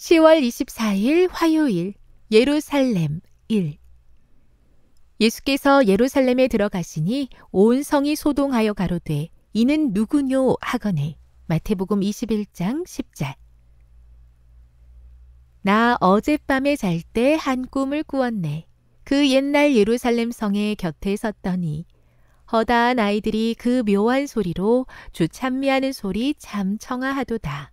10월 24일 화요일 예루살렘 1 예수께서 예루살렘에 들어가시니 온 성이 소동하여 가로되 이는 누구뇨 하거네 마태복음 21장 10절 나 어젯밤에 잘 때 한 꿈을 꾸었네 그 옛날 예루살렘 성의 곁에 섰더니 허다한 아이들이 그 묘한 소리로 주 찬미하는 소리 참 청아하도다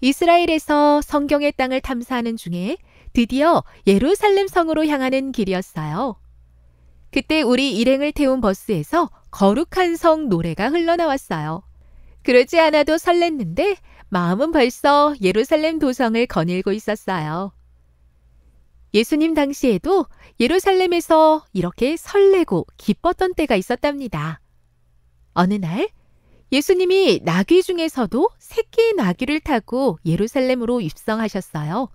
이스라엘에서 성경의 땅을 탐사하는 중에 드디어 예루살렘 성으로 향하는 길이었어요. 그때 우리 일행을 태운 버스에서 거룩한 성 노래가 흘러나왔어요. 그러지 않아도 설렜는데 마음은 벌써 예루살렘 도성을 거닐고 있었어요. 예수님 당시에도 예루살렘에서 이렇게 설레고 기뻤던 때가 있었답니다. 어느 날 예수님이 나귀 중에서도 새끼 나귀를 타고 예루살렘으로 입성하셨어요.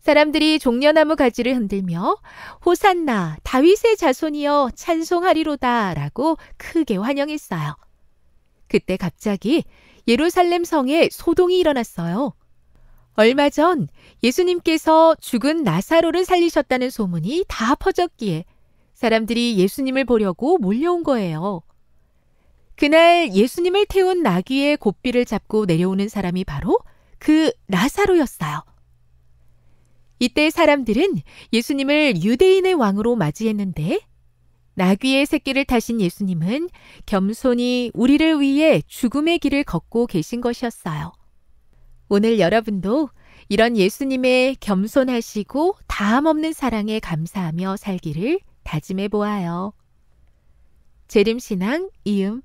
사람들이 종려나무 가지를 흔들며 호산나 다윗의 자손이여 찬송하리로다라고 크게 환영했어요. 그때 갑자기 예루살렘 성에 소동이 일어났어요. 얼마 전 예수님께서 죽은 나사로를 살리셨다는 소문이 다 퍼졌기에 사람들이 예수님을 보려고 몰려온 거예요. 그날 예수님을 태운 나귀의 고삐를 잡고 내려오는 사람이 바로 그 나사로였어요. 이때 사람들은 예수님을 유대인의 왕으로 맞이했는데 나귀의 새끼를 타신 예수님은 겸손히 우리를 위해 죽음의 길을 걷고 계신 것이었어요. 오늘 여러분도 이런 예수님의 겸손하시고 다함 없는 사랑에 감사하며 살기를 다짐해 보아요. 재림신앙 이음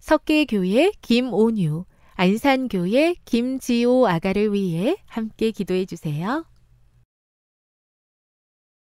석계교회 김온유, 안산교회 김지호 아가를 위해 함께 기도해 주세요.